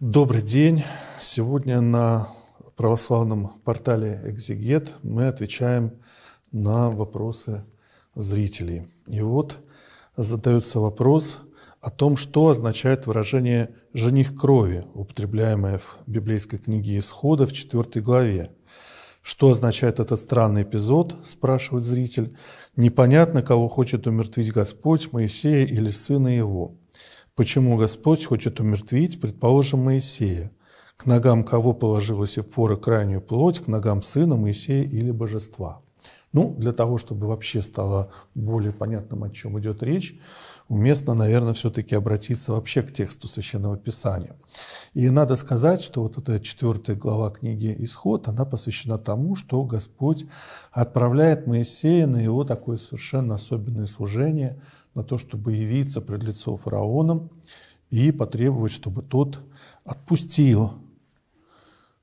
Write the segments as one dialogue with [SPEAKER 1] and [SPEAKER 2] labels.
[SPEAKER 1] Добрый день. Сегодня на православном портале «Экзегет» мы отвечаем на вопросы зрителей. И вот задается вопрос о том, что означает выражение «жених крови», употребляемое в библейской книге «Исхода» в 4 главе. Что означает этот странный эпизод, спрашивает зритель. Непонятно, кого хочет умертвить Господь, Моисея или сына его – Почему Господь хочет умертвить, предположим, Моисея? К ногам кого положилась и впора крайнюю плоть, к ногам сына Моисея или божества? Ну, для того, чтобы вообще стало более понятным, о чем идет речь, уместно, наверное, все-таки обратиться вообще к тексту Священного Писания. И надо сказать, что вот эта четвертая глава книги «Исход», она посвящена тому, что Господь отправляет Моисея на его такое совершенно особенное служение – на то, чтобы явиться пред лицо фараоном и потребовать, чтобы тот отпустил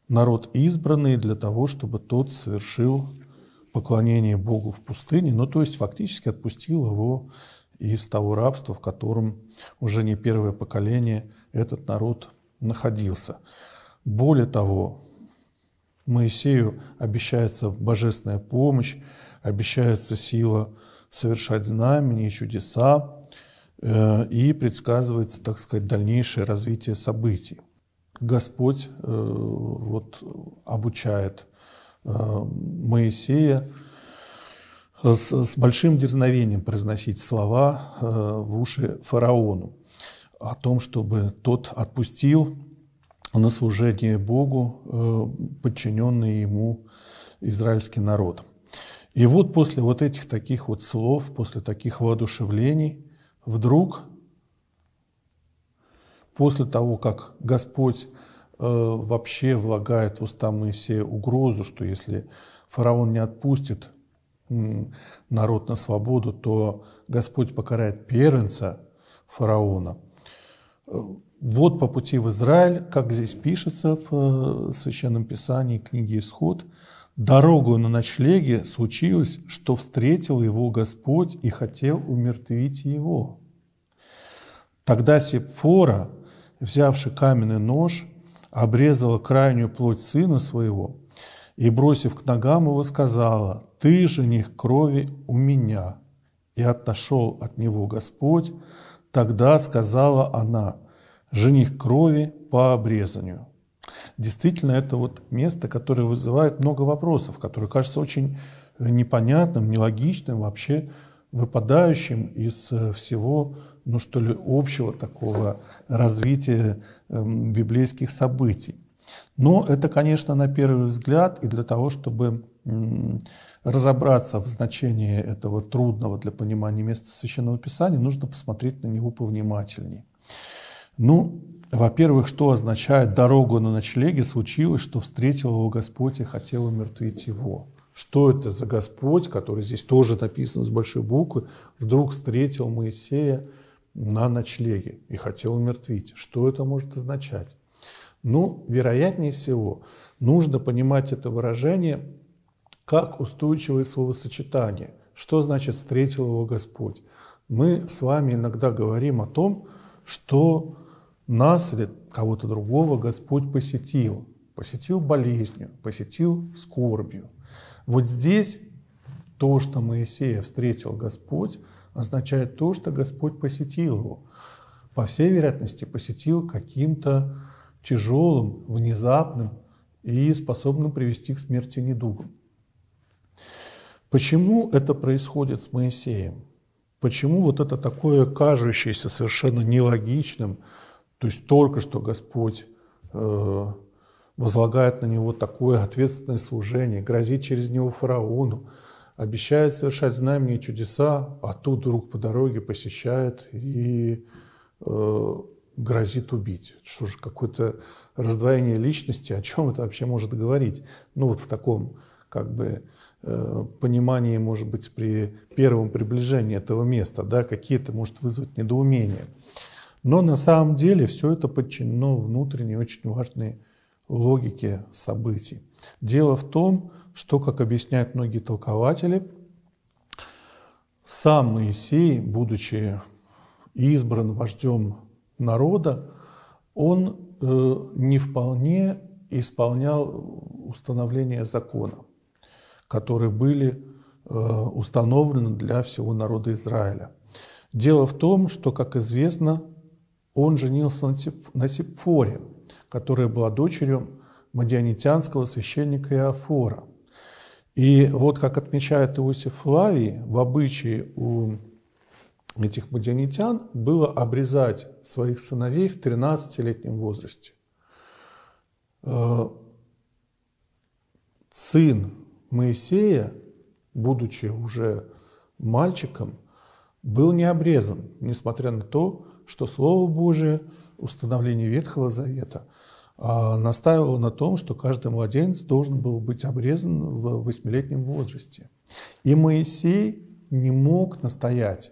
[SPEAKER 1] народ избранный для того, чтобы тот совершил поклонение Богу в пустыне, ну то есть фактически отпустил его из того рабства, в котором уже не первое поколение этот народ находился. Более того, Моисею обещается божественная помощь, обещается сила совершать знамения чудеса, э, и предсказывается, так сказать, дальнейшее развитие событий. Господь э, вот, обучает э, Моисея с, с большим дерзновением произносить слова в уши фараону о том, чтобы тот отпустил на служение Богу подчиненный ему израильский народ – и вот после вот этих таких вот слов, после таких воодушевлений, вдруг, после того, как Господь э, вообще влагает в уста Моисея угрозу, что если фараон не отпустит народ на свободу, то Господь покарает первенца фараона. Э, вот по пути в Израиль, как здесь пишется в э, Священном Писании книге «Исход», Дорогу на ночлеге случилось, что встретил его Господь и хотел умертвить его. Тогда Сепфора, взявши каменный нож, обрезала крайнюю плоть сына своего и, бросив к ногам его, сказала, «Ты же жених крови у меня». И отошел от него Господь, тогда сказала она, «Жених крови по обрезанию». Действительно, это вот место, которое вызывает много вопросов, которое кажется очень э, непонятным, нелогичным, вообще выпадающим из э, всего, ну что ли, общего такого развития эм, библейских событий. Но это, конечно, на первый взгляд, и для того, чтобы разобраться в значении этого трудного для понимания места Священного Писания, нужно посмотреть на него повнимательнее. Ну, во-первых, что означает дорогу на ночлеге? Случилось, что встретил его Господь и хотел умертвить его. Что это за Господь, который здесь тоже написан с большой буквы, вдруг встретил Моисея на ночлеге и хотел умертвить? Что это может означать? Ну, вероятнее всего, нужно понимать это выражение как устойчивое словосочетание. Что значит «встретил его Господь»? Мы с вами иногда говорим о том, что нас или кого-то другого Господь посетил. Посетил болезнью, посетил скорбью. Вот здесь то, что Моисея встретил Господь, означает то, что Господь посетил его. По всей вероятности, посетил каким-то тяжелым, внезапным и способным привести к смерти недугом. Почему это происходит с Моисеем? Почему вот это такое кажущееся совершенно нелогичным, то есть только что Господь э, возлагает на него такое ответственное служение, грозит через него фараону, обещает совершать знамения и чудеса, а тут друг по дороге посещает и э, грозит убить. Что же, какое-то раздвоение личности, о чем это вообще может говорить? Ну вот в таком как бы э, понимании, может быть, при первом приближении этого места, да, какие-то может вызвать недоумение. Но на самом деле все это подчинено внутренней очень важной логике событий. Дело в том, что, как объясняют многие толкователи, сам Моисей, будучи избран вождем народа, он э, не вполне исполнял установления закона, которые были э, установлены для всего народа Израиля. Дело в том, что, как известно, он женился на, Тип, которая была дочерью мадианитянского священника Иофора. И вот, как отмечает Иосиф Флавий, в обычае у этих мадианитян было обрезать своих сыновей в 13-летнем возрасте. Э, сын Моисея, будучи уже мальчиком, был не обрезан, несмотря на то, что Слово Божие, установление Ветхого Завета, а, настаивало на том, что каждый младенец должен был быть обрезан в восьмилетнем возрасте. И Моисей не мог настоять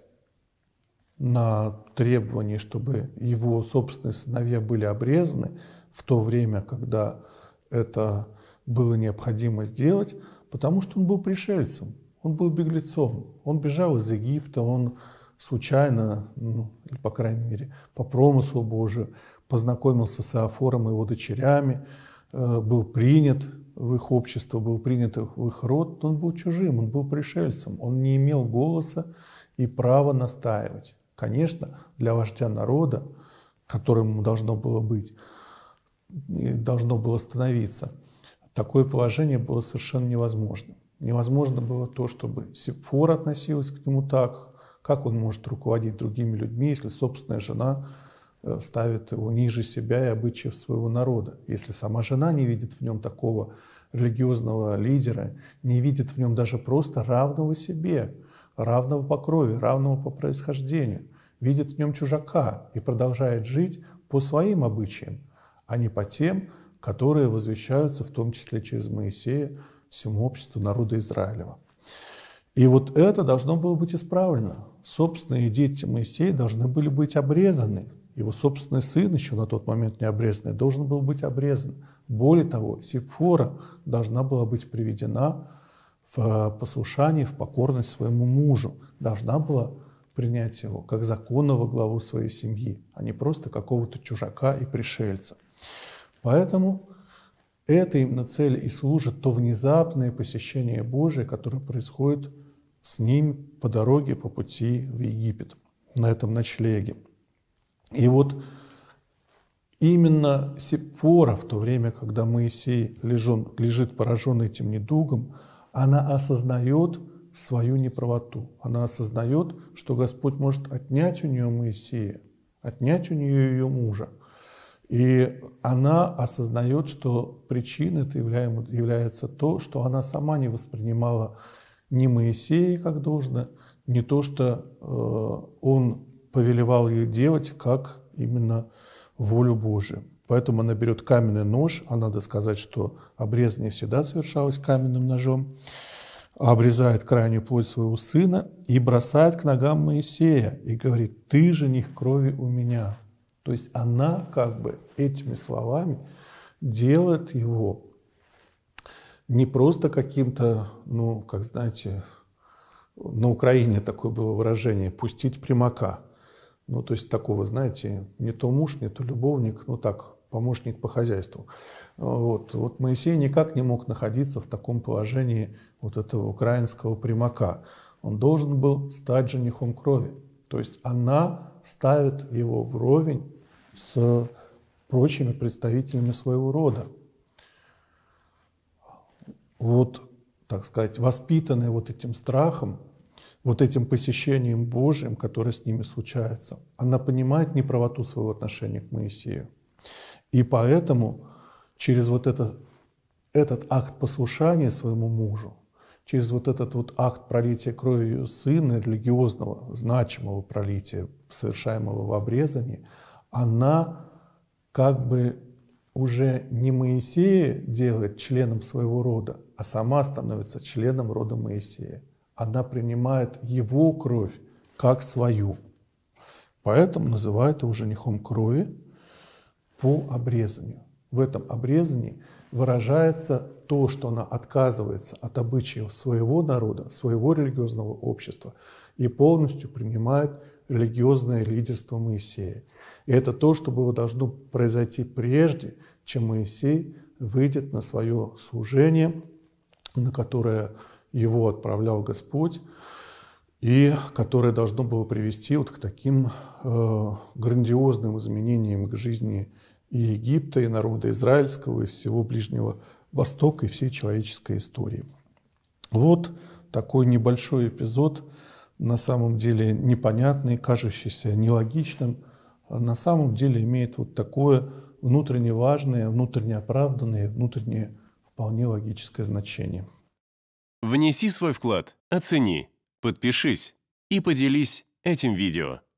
[SPEAKER 1] на требовании, чтобы его собственные сыновья были обрезаны в то время, когда это было необходимо сделать, потому что он был пришельцем, он был беглецом, он бежал из Египта, он случайно, ну, или, по крайней мере, по промыслу Божию, познакомился с Иофором и его дочерями, э, был принят в их общество, был принят в их род, он был чужим, он был пришельцем, он не имел голоса и права настаивать. Конечно, для вождя народа, которым ему должно было быть, должно было становиться, такое положение было совершенно невозможно. Невозможно было то, чтобы Сепфор относилась к нему так, как он может руководить другими людьми, если собственная жена э, ставит его ниже себя и обычаев своего народа? Если сама жена не видит в нем такого религиозного лидера, не видит в нем даже просто равного себе, равного по крови, равного по происхождению, видит в нем чужака и продолжает жить по своим обычаям, а не по тем, которые возвещаются в том числе через Моисея всему обществу народа Израилева. И вот это должно было быть исправлено. Собственные дети Моисея должны были быть обрезаны. Его собственный сын, еще на тот момент не обрезанный, должен был быть обрезан. Более того, Сифора должна была быть приведена в э, послушание, в покорность своему мужу, должна была принять его как законного главу своей семьи, а не просто какого-то чужака и пришельца. Поэтому это именно цель и служит то внезапное посещение Божие, которое происходит с ним по дороге, по пути в Египет, на этом ночлеге. И вот именно Сепфора, в то время, когда Моисей лежен, лежит пораженный этим недугом, она осознает свою неправоту. Она осознает, что Господь может отнять у нее Моисея, отнять у нее ее мужа. И она осознает, что причиной это является то, что она сама не воспринимала не Моисея, как должно, не то, что э, он повелевал ей делать, как именно волю Божию. Поэтому она берет каменный нож, а надо сказать, что обрезание всегда совершалось каменным ножом, обрезает крайнюю плоть своего сына и бросает к ногам Моисея и говорит, ты же них крови у меня. То есть она как бы этими словами делает его не просто каким-то, ну, как знаете, на Украине такое было выражение, пустить примака. Ну, то есть такого, знаете, не то муж, не то любовник, ну так, помощник по хозяйству. Вот, вот Моисей никак не мог находиться в таком положении вот этого украинского примака. Он должен был стать женихом крови. То есть она ставит его вровень с прочими представителями своего рода вот, так сказать, воспитанные вот этим страхом, вот этим посещением Божьим, которое с ними случается. Она понимает неправоту своего отношения к Моисею. И поэтому через вот это, этот акт послушания своему мужу, через вот этот вот акт пролития крови ее сына, религиозного, значимого пролития, совершаемого в обрезании, она как бы уже не Моисея делает членом своего рода, а сама становится членом рода Моисея. Она принимает его кровь как свою. Поэтому называют его женихом крови по обрезанию. В этом обрезании выражается то, что она отказывается от обычаев своего народа, своего религиозного общества и полностью принимает религиозное лидерство Моисея. И это то, что было должно произойти прежде, чем Моисей выйдет на свое служение, на которое его отправлял Господь, и которое должно было привести вот к таким э, грандиозным изменениям к жизни и Египта, и народа израильского, и всего Ближнего Востока, и всей человеческой истории. Вот такой небольшой эпизод – на самом деле непонятный, кажущийся нелогичным, а на самом деле имеет вот такое внутренне важное, внутренне оправданное, внутренне вполне логическое значение. Внеси свой вклад, оцени, подпишись и поделись этим видео.